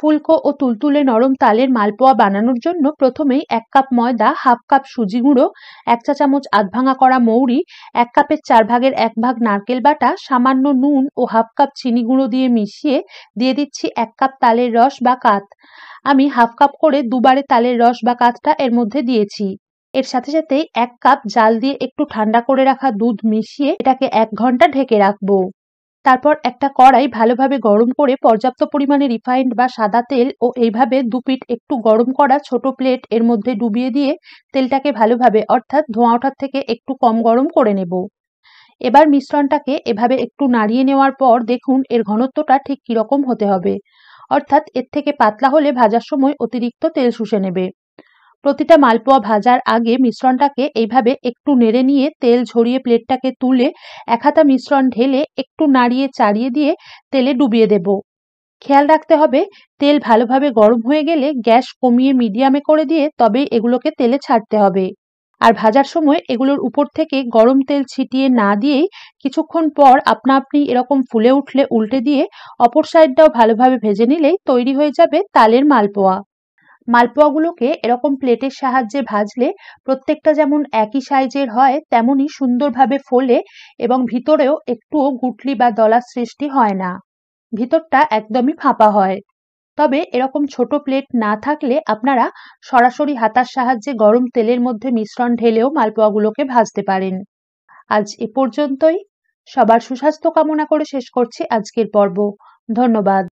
ফুলকো ও তুলতুলে নরম তালের মালপোয়া বানানোর জন্য প্রথমেই এক কাপ ময়দা হাফ কাপ সুজি গুঁড়ো এক চা চামচ আধভাঙা করা মৌরি এক কাপের চার ভাগের এক ভাগ নারকেল বাটা সামান্য নুন ও হাফ কাপ চিনি গুঁড়ো দিয়ে মিশিয়ে দিয়ে দিচ্ছি এক কাপ তালের রস বা কাত আমি হাফ কাপ করে দুবারে তালের রস বা কাতটা এর মধ্যে দিয়েছি এর সাথে সাথে এক কাপ জাল দিয়ে একটু ঠান্ডা করে রাখা দুধ মিশিয়ে এটাকে এক ঘন্টা ঢেকে রাখবো তারপর একটা কড়াই ভালোভাবে গরম করে পর্যাপ্ত পরিমাণে রিফাইন্ড বা সাদা তেল ও এইভাবে দুপিট একটু গরম করা ছোট প্লেট এর মধ্যে ডুবিয়ে দিয়ে তেলটাকে ভালোভাবে অর্থাৎ ধোঁয়া ওঠার থেকে একটু কম গরম করে নেব এবার মিশ্রণটাকে এভাবে একটু নাড়িয়ে নেওয়ার পর দেখুন এর ঘনত্বটা ঠিক কীরকম হতে হবে অর্থাৎ এর থেকে পাতলা হলে ভাজার সময় অতিরিক্ত তেল শুষে নেবে প্রতিটা মালপোয়া ভাজার আগে মিশ্রণটাকে এইভাবে একটু নেড়ে নিয়ে তেল ঝরিয়ে প্লেটটাকে তুলে এক হাতা মিশ্রণ ঢেলে একটু নাড়িয়ে চাড়িয়ে দিয়ে তেলে ডুবিয়ে দেব খেয়াল রাখতে হবে তেল ভালোভাবে গরম হয়ে গেলে গ্যাস কমিয়ে মিডিয়ামে করে দিয়ে তবে এগুলোকে তেলে ছাড়তে হবে আর ভাজার সময় এগুলোর উপর থেকে গরম তেল ছিটিয়ে না দিয়েই কিছুক্ষণ পর আপনা আপনি এরকম ফুলে উঠলে উল্টে দিয়ে অপর সাইডটাও ভালোভাবে ভেজে নিলেই তৈরি হয়ে যাবে তালের মালপোয়া মালপোয়াগুলোকে এরকম প্লেটের সাহায্যে ভাজলে প্রত্যেকটা যেমন একই সাইজের হয় তেমনই সুন্দরভাবে ফোলে এবং ভিতরেও একটুও গুটলি বা দলার সৃষ্টি হয় না ভিতরটা একদমই ফাঁপা হয় তবে এরকম ছোট প্লেট না থাকলে আপনারা সরাসরি হাতার সাহায্যে গরম তেলের মধ্যে মিশ্রণ ঢেলেও মালপোয়াগুলোকে ভাজতে পারেন আজ এ পর্যন্তই সবার সুস্বাস্থ্য কামনা করে শেষ করছি আজকের পর্ব ধন্যবাদ